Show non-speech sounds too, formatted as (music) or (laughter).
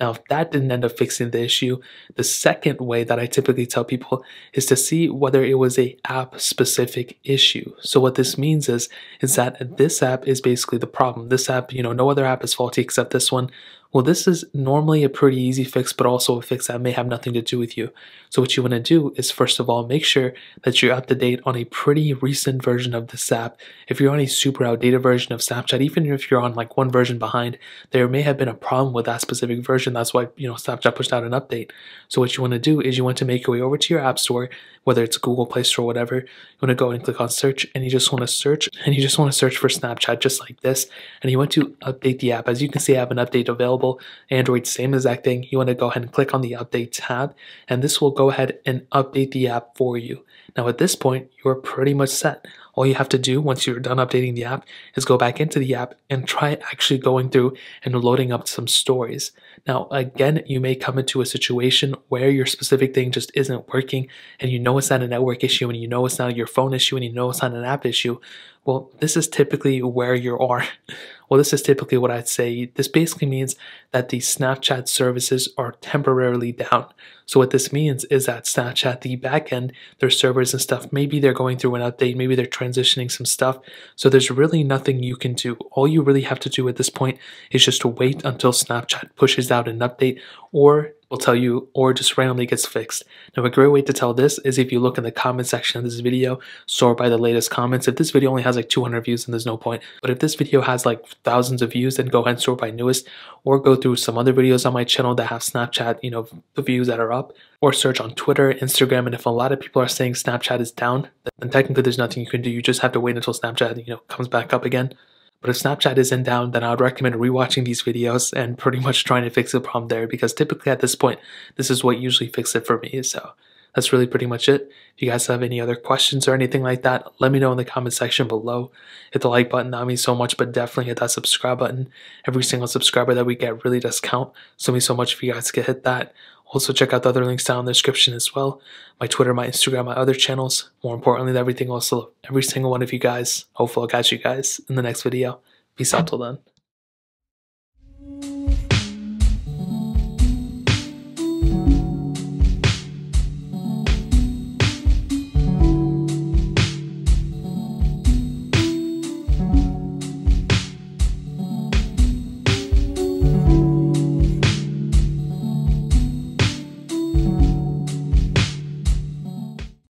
Now, if that didn't end up fixing the issue, the second way that I typically tell people is to see whether it was a app specific issue. So what this means is, is that this app is basically the problem. This app, you know, no other app is faulty except this one. Well, this is normally a pretty easy fix, but also a fix that may have nothing to do with you. So, what you want to do is first of all, make sure that you're up to date on a pretty recent version of the SAP. If you're on a super outdated version of Snapchat, even if you're on like one version behind, there may have been a problem with that specific version. That's why, you know, Snapchat pushed out an update. So, what you want to do is you want to make your way over to your App Store, whether it's Google Play Store or whatever. You want to go and click on search, and you just want to search, and you just want to search for Snapchat just like this. And you want to update the app. As you can see, I have an update available Android, same exact thing. You want to go ahead and click on the update tab, and this will go ahead and update the app for you. Now, at this point, you're pretty much set. All you have to do once you're done updating the app is go back into the app and try actually going through and loading up some stories. Now, again, you may come into a situation where your specific thing just isn't working and you know it's not a network issue and you know it's not your phone issue and you know it's not an app issue. Well, this is typically where you are. (laughs) Well, this is typically what I'd say. This basically means that the Snapchat services are temporarily down. So what this means is that Snapchat, the backend, their servers and stuff, maybe they're going through an update, maybe they're transitioning some stuff. So there's really nothing you can do. All you really have to do at this point is just to wait until Snapchat pushes out an update or will tell you or just randomly gets fixed. Now a great way to tell this is if you look in the comment section of this video, sort by the latest comments. If this video only has like 200 views then there's no point, but if this video has like thousands of views then go ahead and sort by newest or go through some other videos on my channel that have Snapchat, you know, the views that are up or search on Twitter, Instagram, and if a lot of people are saying Snapchat is down, then technically there's nothing you can do. You just have to wait until Snapchat, you know, comes back up again. But if Snapchat isn't down, then I would recommend rewatching these videos and pretty much trying to fix the problem there because typically at this point, this is what usually fixes it for me. So that's really pretty much it. If you guys have any other questions or anything like that, let me know in the comment section below. Hit the like button, that means so much, but definitely hit that subscribe button. Every single subscriber that we get really does count. So means so much if you guys could hit that. Also, check out the other links down in the description as well my Twitter, my Instagram, my other channels. More importantly, everything, also, every single one of you guys. Hopefully, I'll catch you guys in the next video. Peace out till then.